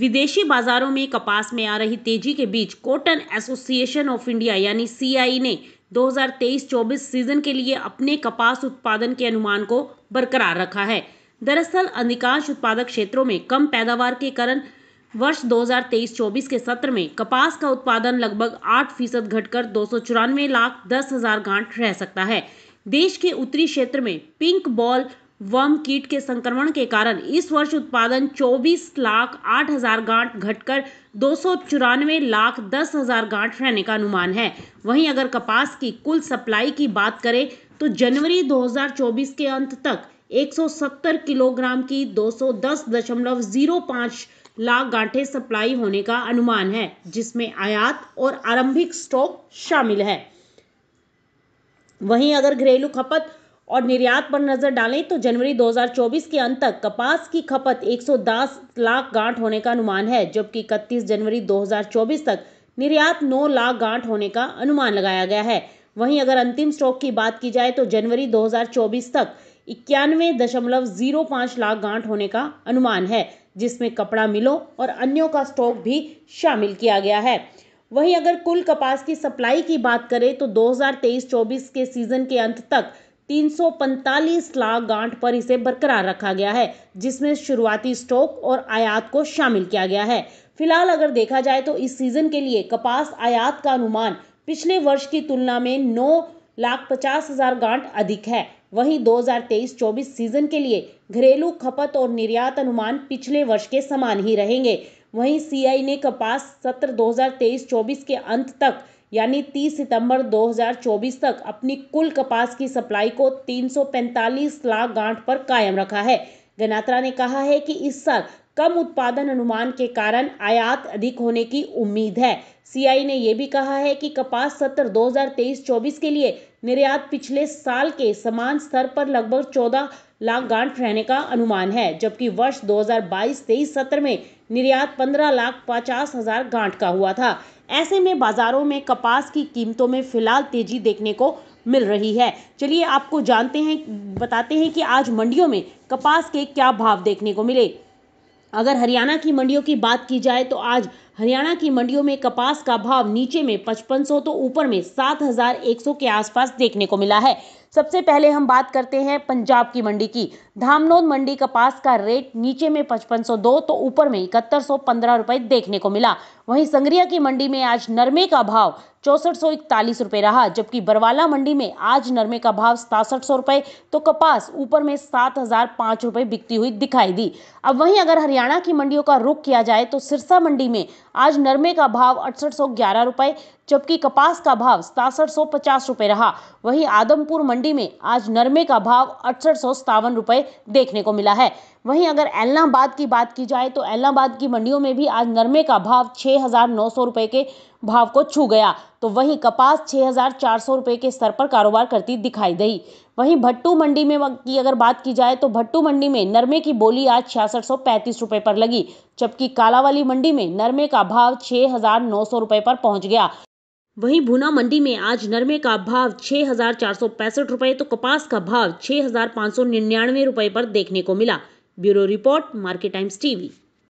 विदेशी बाजारों में कपास में आ रही तेजी के बीच कॉटन एसोसिएशन ऑफ इंडिया यानी सीआई ने 2023-24 सीजन के लिए अपने कपास उत्पादन के अनुमान को बरकरार रखा है दरअसल अधिकांश उत्पादक क्षेत्रों में कम पैदावार के कारण वर्ष 2023-24 के सत्र में कपास का उत्पादन लगभग 8 फीसद घटकर दो लाख दस हजार गांठ रह सकता है देश के उत्तरी क्षेत्र में पिंक बॉल वर्म कीट के संक्रमण के कारण इस वर्ष उत्पादन 24 लाख आठ हजार गांठ घटकर दो लाख दस हजार गांठ रहने का अनुमान है वहीं अगर कपास की कुल सप्लाई की बात करें तो जनवरी 2024 के अंत तक 170 किलोग्राम की 210.05 लाख गांठें सप्लाई होने का अनुमान है जिसमें आयात और आरंभिक स्टॉक शामिल है वहीं अगर घरेलू खपत और निर्यात पर नजर डालें तो जनवरी 2024 के अंत तक कपास की खपत 110 लाख गांठ होने का अनुमान है जबकि इकतीस जनवरी 2024 तक निर्यात 9 लाख गांठ होने का अनुमान लगाया गया है वहीं अगर अंतिम स्टॉक की बात की जाए तो जनवरी 2024 तक इक्यानवे दशमलव जीरो पाँच लाख गांठ होने का अनुमान है जिसमें कपड़ा मिलों और अन्यों का स्टॉक भी शामिल किया गया है वहीं अगर कुल कपास की सप्लाई की बात करें तो 2023-24 के सीजन के अंत तक 345 लाख गांठ पर इसे बरकरार रखा गया है जिसमें शुरुआती स्टॉक और आयात को शामिल किया गया है फिलहाल अगर देखा जाए तो इस सीजन के लिए कपास आयात का अनुमान पिछले वर्ष की तुलना में नौ लाख पचास हजार गांठ अधिक है वहीं 2023-24 सीजन के लिए घरेलू खपत और निर्यात अनुमान पिछले वर्ष के समान ही रहेंगे वहीं सीआई ने कपास सत्र 2023-24 के अंत तक यानी 30 सितंबर 2024 तक अपनी कुल कपास की सप्लाई को 345 लाख गांठ पर कायम रखा है गनात्रा ने कहा है कि इस साल कम उत्पादन अनुमान के कारण आयात अधिक होने की उम्मीद है सीआई ने यह भी कहा है कि कपास सत्र 2023-24 के लिए निर्यात पिछले साल के समान स्तर पर लगभग लाख गांठ रहने का अनुमान है जबकि वर्ष 2022-23 सत्र में निर्यात 15 लाख पचास हजार गांठ का हुआ था ऐसे में बाजारों में कपास की कीमतों में फिलहाल तेजी देखने को मिल रही है चलिए आपको जानते हैं बताते हैं कि आज मंडियों में कपास के क्या भाव देखने को मिले अगर हरियाणा की मंडियों की बात की जाए तो आज हरियाणा की मंडियों में कपास का भाव नीचे में 5500 तो ऊपर में 7100 के आसपास देखने को मिला है सबसे पहले हम बात करते हैं पंजाब की मंडी की धामनोद मंडी कपास का रेट नीचे में पचपन तो ऊपर में इकहत्तर सौ देखने को मिला वहीं संग्रिया की मंडी में आज नरमे का भाव चौसठ सौ इकतालीस रुपए रहा जबकि बरवाला मंडी में आज नरमे का भाव सतासठ सौ रुपए तो कपास ऊपर में सात हजार पांच रुपए बिकती हुई दिखाई दी अब वहीं अगर हरियाणा की मंडियों का रुख किया जाए तो सिरसा मंडी में आज नरमे का भाव अड़सठ सौ ग्यारह रुपए जबकि कपास का भाव सतासठ सौ पचास रुपये रहा वहीं आदमपुर मंडी में आज नरमे का भाव अड़सठ सौ सतावन रुपये देखने को मिला है वहीं अगर एलनाबाद की बात की जाए तो एलनाबाद की मंडियों में भी आज नरमे का भाव छः हज़ार नौ सौ रुपये के भाव को छू गया तो वहीं कपास छः हज़ार चार सौ रुपये के स्तर पर कारोबार करती दिखाई दी वहीं भट्टू मंडी में की अगर बात की जाए तो भट्टू मंडी में नरमे की बोली आज छियासठ सौ पैंतीस रुपये पर लगी जबकि कालावाली मंडी में नरमे का भाव छः हज़ार नौ सौ रुपये पर पहुंच गया वहीं भूना मंडी में आज नरमे का भाव छह हजार चार सौ पैंसठ रुपए तो कपास का भाव छह हजार पाँच सौ निन्यानवे रुपए पर देखने को मिला bureau report Market Times TV